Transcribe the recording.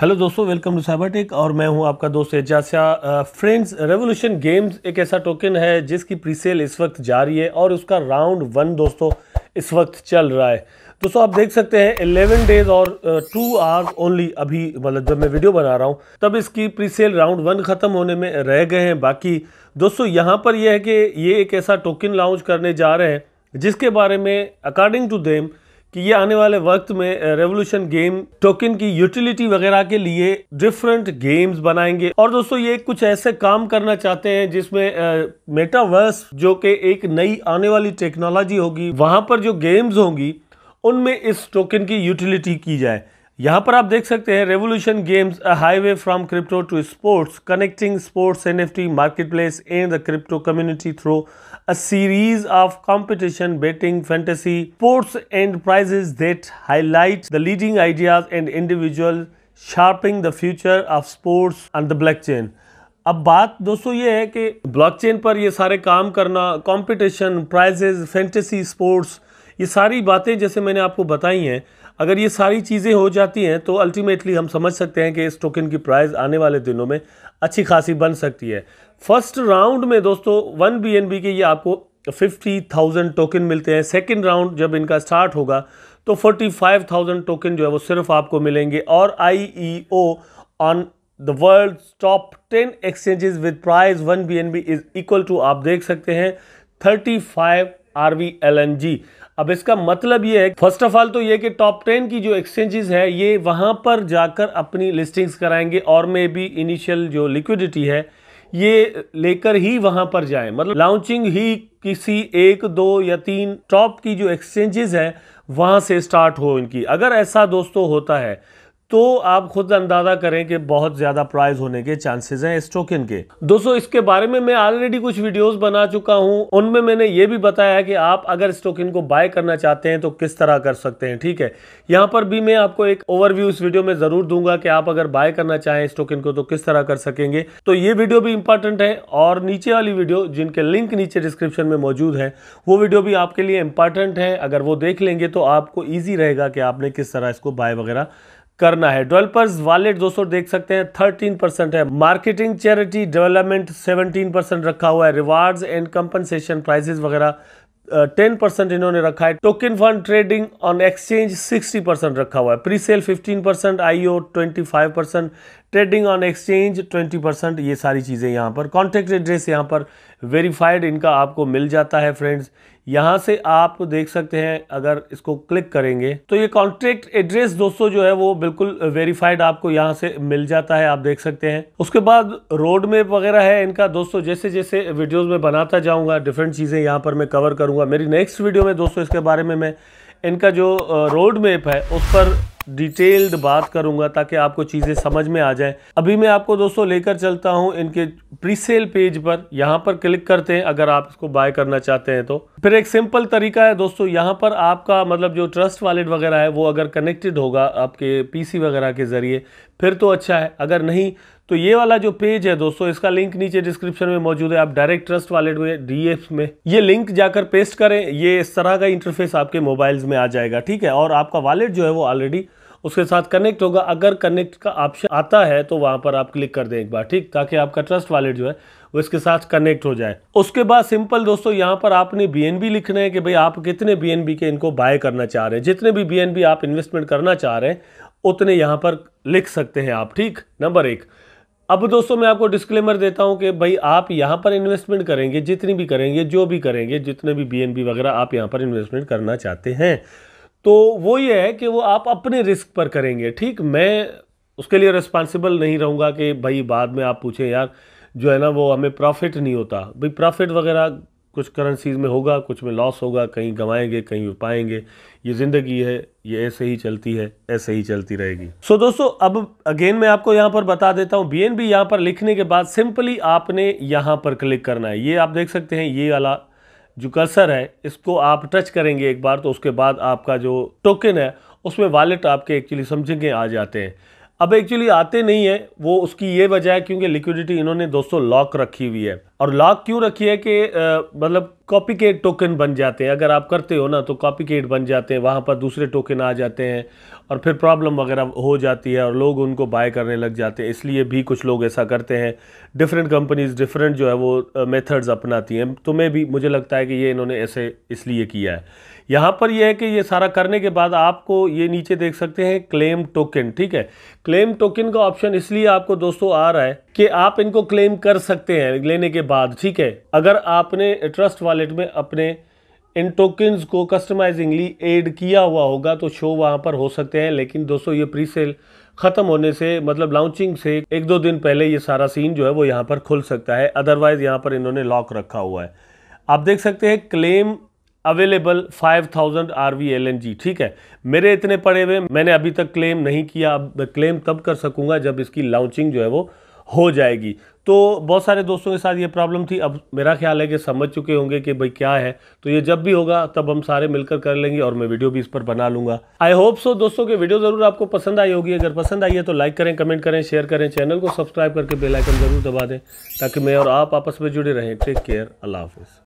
hello दोस्तों welcome to Cybertech और मैं हूं आपका दोस्त एजासिया फ्रेंड्स रेवोल्यूशन गेम्स एक ऐसा टोकन है जिसकी प्रीसेल इस वक्त जारी है और उसका राउंड वन दोस्तों इस वक्त चल रहा है दोस्तों आप देख सकते हैं एलेवन डेज और टू आवर्स ओनली अभी मतलब जब मैं वीडियो बना रहा हूं तब इसकी प्रीसेल राउंड वन ख़त्म होने में रह गए हैं बाकी दोस्तों यहाँ पर यह है कि ये एक ऐसा टोकन लॉन्च करने जा रहे हैं जिसके बारे में अकॉर्डिंग टू देम कि ये आने वाले वक्त में रेवोल्यूशन गेम टोकन की यूटिलिटी वगैरह के लिए डिफरेंट गेम्स बनाएंगे और दोस्तों ये कुछ ऐसे काम करना चाहते हैं जिसमें मेटावर्स जो कि एक नई आने वाली टेक्नोलॉजी होगी वहां पर जो गेम्स होंगी उनमें इस टोकन की यूटिलिटी की जाए यहाँ पर आप देख सकते हैं revolution games a highway from crypto to sports connecting sports NFT marketplace and the crypto community through a series of competition betting fantasy sports and prizes that highlight the leading ideas and individual shaping the future of sports and the chain अब बात दोस्तों ये है कि blockchain पर ये सारे काम करना कंपटीशन प्राइजेस फैंटेसी स्पोर्ट्स ये सारी बातें जैसे मैंने आपको बताई हैं अगर ये सारी चीज़ें हो जाती हैं तो अल्टीमेटली हम समझ सकते हैं कि इस टोकन की प्राइस आने वाले दिनों में अच्छी खासी बन सकती है फर्स्ट राउंड में दोस्तों वन बी के ये आपको फिफ्टी थाउजेंड टोकन मिलते हैं सेकेंड राउंड जब इनका स्टार्ट होगा तो फोर्टी फाइव थाउजेंड टोकन जो है वो सिर्फ आपको मिलेंगे और I E O on the world top ten exchanges with price one B N B is equal to आप देख सकते हैं thirty five R V L N G अब इसका मतलब ये है फर्स्ट ऑफ ऑल तो ये कि टॉप टेन की जो एक्सचेंजेस है ये वहाँ पर जाकर अपनी लिस्टिंग्स कराएंगे और मे बी इनिशियल जो लिक्विडिटी है ये लेकर ही वहाँ पर जाए मतलब लॉन्चिंग ही किसी एक दो या तीन टॉप की जो एक्सचेंजेस है वहाँ से स्टार्ट हो इनकी अगर ऐसा दोस्तों होता है तो आप खुद अंदाज़ा करें कि बहुत ज़्यादा प्राइज होने के चांसेस हैं इस टोकन के दोस्तों इसके बारे में मैं ऑलरेडी कुछ वीडियोस बना चुका हूं उनमें मैंने ये भी बताया कि आप अगर इस टोकन को बाय करना चाहते हैं तो किस तरह कर सकते हैं ठीक है यहां पर भी मैं आपको एक ओवरव्यू इस वीडियो में ज़रूर दूंगा कि आप अगर बाय करना चाहें इस टोकन को तो किस तरह कर सकेंगे तो ये वीडियो भी इंपॉर्टेंट है और नीचे वाली वीडियो जिनके लिंक नीचे डिस्क्रिप्शन में मौजूद है वो वीडियो भी आपके लिए इंपॉर्टेंट है अगर वो देख लेंगे तो आपको ईजी रहेगा कि आपने किस तरह इसको बाय वगैरह करना है डेवलपर्स वॉलेट दोस्तों देख सकते हैं थर्टीन परसेंट है marketing charity development seventeen percent रखा हुआ है रिवार्ड्स एंड कंपनसेशन प्राइजेस वगैरह टेन परसेंट इन्होंने रखा है token fund trading on exchange sixty percent रखा हुआ है pre sale fifteen percent IO twenty five percent trading on exchange 20 percent ये सारी चीज़ें यहाँ पर कॉन्टैक्ट एड्रेस यहाँ पर वेरीफाइड इनका आपको मिल जाता है फ्रेंड्स यहाँ से आप देख सकते हैं अगर इसको क्लिक करेंगे तो ये कॉन्टैक्ट एड्रेस दोस्तों जो है वो बिल्कुल वेरीफाइड आपको यहाँ से मिल जाता है आप देख सकते हैं उसके बाद रोड मैप वगैरह है इनका दोस्तों जैसे जैसे वीडियोज़ में बनाता जाऊँगा डिफरेंट चीज़ें यहाँ पर मैं कवर करूँगा मेरी नेक्स्ट वीडियो में दोस्तों इसके बारे में मैं इनका जो रोड मैप है उस पर डिटेल्ड बात करूंगा ताकि आपको चीज़ें समझ में आ जाए अभी मैं आपको दोस्तों लेकर चलता हूं इनके प्री सेल पेज पर यहां पर क्लिक करते हैं अगर आप इसको बाय करना चाहते हैं तो फिर एक सिंपल तरीका है दोस्तों यहां पर आपका मतलब जो ट्रस्ट वॉलेट वगैरह है वो अगर कनेक्टेड होगा आपके पीसी वगैरह के ज़रिए फिर तो अच्छा है अगर नहीं तो ये वाला जो पेज है दोस्तों इसका लिंक नीचे डिस्क्रिप्शन में मौजूद है आप डायरेक्ट ट्रस्ट वॉलेट में डीएफ में ये लिंक जाकर पेस्ट करें ये इस तरह का इंटरफेस आपके मोबाइल्स में आ जाएगा ठीक है और आपका वॉलेट जो है वो ऑलरेडी उसके साथ कनेक्ट होगा अगर कनेक्ट का ऑप्शन आता है तो वहां पर आप क्लिक कर दें एक बार ठीक ताकि आपका ट्रस्ट वॉलेट जो है वो इसके साथ कनेक्ट हो जाए उसके बाद सिंपल दोस्तों यहां पर आपने बी लिखना है कि भाई आप कितने बी के इनको बाय करना चाह रहे हैं जितने भी बी आप इन्वेस्टमेंट करना चाह रहे हैं उतने यहाँ पर लिख सकते हैं आप ठीक नंबर एक अब दोस्तों मैं आपको डिस्क्लेमर देता हूं कि भाई आप यहां पर इन्वेस्टमेंट करेंगे जितनी भी करेंगे जो भी करेंगे जितने भी बीएनबी वगैरह आप यहां पर इन्वेस्टमेंट करना चाहते हैं तो वो ये है कि वो आप अपने रिस्क पर करेंगे ठीक मैं उसके लिए रिस्पॉन्सिबल नहीं रहूँगा कि भाई बाद में आप पूछें यार जो है ना वो हमें प्रॉफिट नहीं होता भाई प्रॉफिट वगैरह कुछ करेंसीज में होगा कुछ में लॉस होगा कहीं गंवाएंगे कहीं पाएंगे ये ज़िंदगी है ये ऐसे ही चलती है ऐसे ही चलती रहेगी सो so, दोस्तों अब अगेन मैं आपको यहाँ पर बता देता हूँ बी एन बी यहाँ पर लिखने के बाद सिंपली आपने यहाँ पर क्लिक करना है ये आप देख सकते हैं ये वाला जो कसर है इसको आप टच करेंगे एक बार तो उसके बाद आपका जो टोकन है उसमें वॉलेट आपके एक्चुअली समझेंगे आ जाते हैं अब एक्चुअली आते नहीं है वो उसकी ये वजह है क्योंकि लिक्विडिटी इन्होंने दोस्तों लॉक रखी हुई है और लॉक क्यों रखी है कि मतलब कॉपी केट टोकन बन जाते हैं अगर आप करते हो ना तो कॉपी केट बन जाते हैं वहाँ पर दूसरे टोकन आ जाते हैं और फिर प्रॉब्लम वगैरह हो जाती है और लोग उनको बाय करने लग जाते हैं इसलिए भी कुछ लोग ऐसा करते हैं डिफरेंट कंपनीज़ डिफरेंट जो है वो मेथड्स अपनाती हैं तुम्हें तो भी मुझे लगता है कि ये इन्होंने ऐसे इसलिए किया है यहाँ पर यह है कि ये सारा करने के बाद आपको ये नीचे देख सकते हैं क्लेम टोकन ठीक है क्लेम टोकन का ऑप्शन इसलिए आपको दोस्तों आ रहा है कि आप इनको क्लेम कर सकते हैं लेने के बाद ठीक है अगर आपने ट्रस्ट वॉलेट में अपने इन टोकन्स को कस्टमाइजिंगली ऐड किया हुआ होगा तो शो वहाँ पर हो सकते हैं लेकिन दोस्तों ये प्री सेल ख़त्म होने से मतलब लॉन्चिंग से एक दो दिन पहले ये सारा सीन जो है वो यहाँ पर खुल सकता है अदरवाइज़ यहाँ पर इन्होंने लॉक रखा हुआ है आप देख सकते हैं claim available 5000 thousand R V L ठीक है मेरे इतने पड़े हुए मैंने अभी तक क्लेम नहीं किया अब क्लेम तब कर सकूंगा जब इसकी लॉन्चिंग जो है वो हो जाएगी तो बहुत सारे दोस्तों के साथ ये प्रॉब्लम थी अब मेरा ख्याल है कि समझ चुके होंगे कि भाई क्या है तो ये जब भी होगा तब हम सारे मिलकर कर लेंगे और मैं वीडियो भी इस पर बना लूंगा आई होप सो दोस्तों की वीडियो ज़रूर आपको पसंद आई होगी अगर पसंद आई है तो लाइक करें कमेंट करें शेयर करें चैनल को सब्सक्राइब करके बेलाइकन ज़रूर दबा दें ताकि मैं और आप आपस में जुड़े रहें टेक केयर अल्लाह हाफिज़